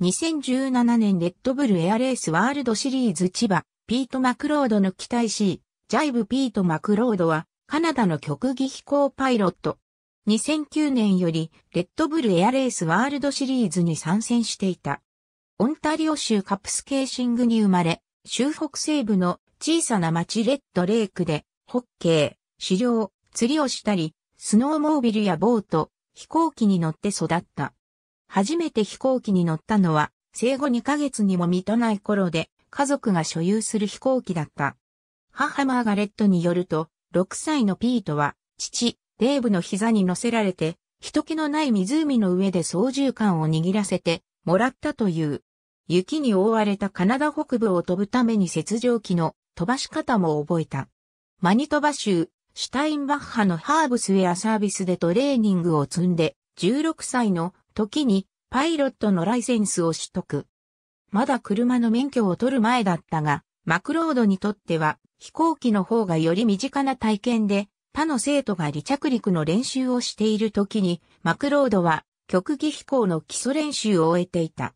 2017年レッドブルエアレースワールドシリーズ千葉、ピート・マクロードの期待 C、ジャイブ・ピート・マクロードは、カナダの極技飛行パイロット。2009年より、レッドブルエアレースワールドシリーズに参戦していた。オンタリオ州カプスケーシングに生まれ、州北西部の小さな町レッドレイクで、ホッケー、狩猟、釣りをしたり、スノーモービルやボート、飛行機に乗って育った。初めて飛行機に乗ったのは、生後2ヶ月にも満たない頃で、家族が所有する飛行機だった。母マーガレットによると、6歳のピートは、父、デーブの膝に乗せられて、人気のない湖の上で操縦桿を握らせて、もらったという。雪に覆われたカナダ北部を飛ぶために雪上機の飛ばし方も覚えた。マニトバ州、シュタインバッハのハーブスウェアサービスでトレーニングを積んで、16歳の時にパイロットのライセンスを取得。まだ車の免許を取る前だったが、マクロードにとっては飛行機の方がより身近な体験で、他の生徒が離着陸の練習をしている時に、マクロードは極技飛行の基礎練習を終えていた。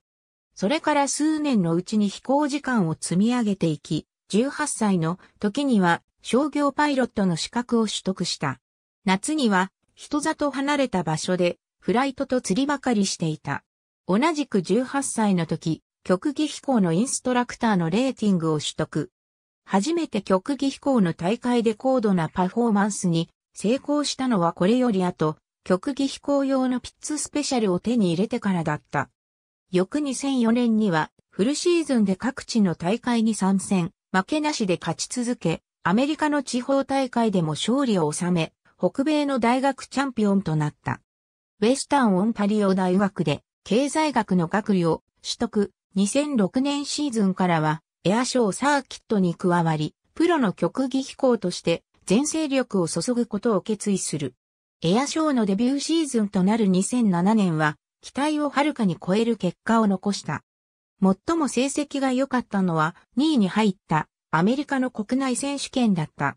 それから数年のうちに飛行時間を積み上げていき、18歳の時には商業パイロットの資格を取得した。夏には人里離れた場所でフライトと釣りばかりしていた。同じく18歳の時、極技飛行のインストラクターのレーティングを取得。初めて極技飛行の大会で高度なパフォーマンスに成功したのはこれより後、極技飛行用のピッツスペシャルを手に入れてからだった。翌2004年には、フルシーズンで各地の大会に参戦、負けなしで勝ち続け、アメリカの地方大会でも勝利を収め、北米の大学チャンピオンとなった。ウェスタン・オンタリオ大学で経済学の学位を取得。2006年シーズンからはエアショーサーキットに加わり、プロの極技飛行として全勢力を注ぐことを決意する。エアショーのデビューシーズンとなる2007年は、期待をはるかに超える結果を残した。最も成績が良かったのは2位に入ったアメリカの国内選手権だった。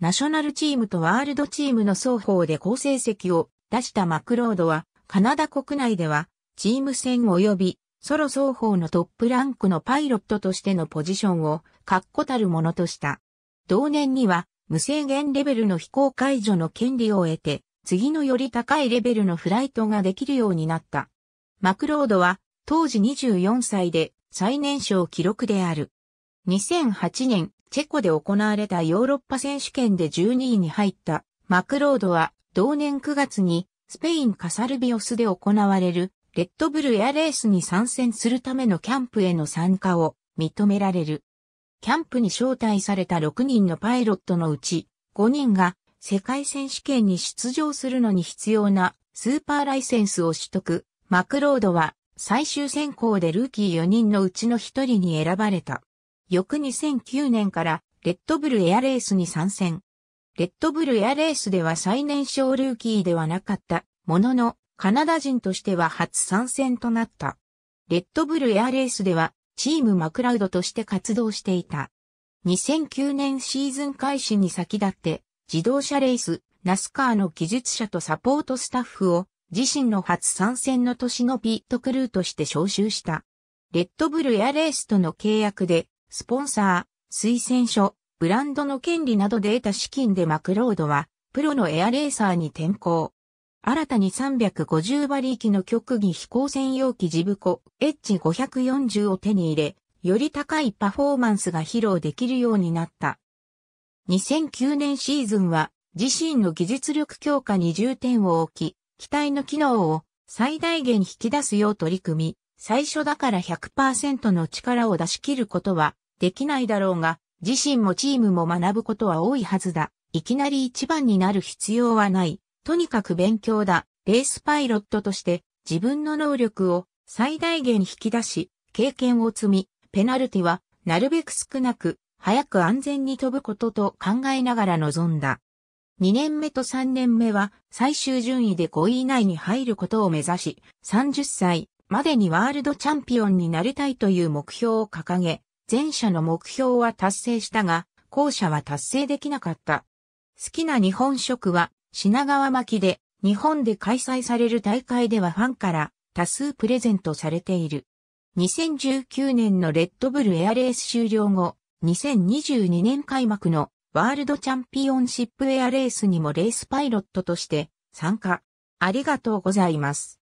ナショナルチームとワールドチームの双方で好成績を出したマクロードは、カナダ国内では、チーム戦及び、ソロ双方のトップランクのパイロットとしてのポジションを、確固たるものとした。同年には、無制限レベルの飛行解除の権利を得て、次のより高いレベルのフライトができるようになった。マクロードは、当時24歳で、最年少記録である。2008年、チェコで行われたヨーロッパ選手権で12位に入った、マクロードは同年9月にスペインカサルビオスで行われるレッドブルエアレースに参戦するためのキャンプへの参加を認められる。キャンプに招待された6人のパイロットのうち5人が世界選手権に出場するのに必要なスーパーライセンスを取得。マクロードは最終選考でルーキー4人のうちの1人に選ばれた。翌2009年からレッドブルエアレースに参戦。レッドブルエアレースでは最年少ルーキーではなかったものの、カナダ人としては初参戦となった。レッドブルエアレースでは、チームマクラウドとして活動していた。2009年シーズン開始に先立って、自動車レース、ナスカーの技術者とサポートスタッフを、自身の初参戦の年のピットクルーとして招集した。レッドブルエアレースとの契約で、スポンサー、推薦書、ブランドの権利などで得た資金でマクロードは、プロのエアレーサーに転向。新たに350馬力の極技飛行専用機ジブコ H540 を手に入れ、より高いパフォーマンスが披露できるようになった。2009年シーズンは自身の技術力強化に重点を置き、機体の機能を最大限引き出すよう取り組み、最初だから100%の力を出し切ることはできないだろうが、自身もチームも学ぶことは多いはずだ。いきなり一番になる必要はない。とにかく勉強だ。レースパイロットとして自分の能力を最大限引き出し、経験を積み、ペナルティはなるべく少なく、早く安全に飛ぶことと考えながら臨んだ。2年目と3年目は最終順位で5位以内に入ることを目指し、30歳までにワールドチャンピオンになりたいという目標を掲げ、前者の目標は達成したが、後者は達成できなかった。好きな日本食は品川巻で、日本で開催される大会ではファンから多数プレゼントされている。2019年のレッドブルエアレース終了後、2022年開幕のワールドチャンピオンシップエアレースにもレースパイロットとして参加。ありがとうございます。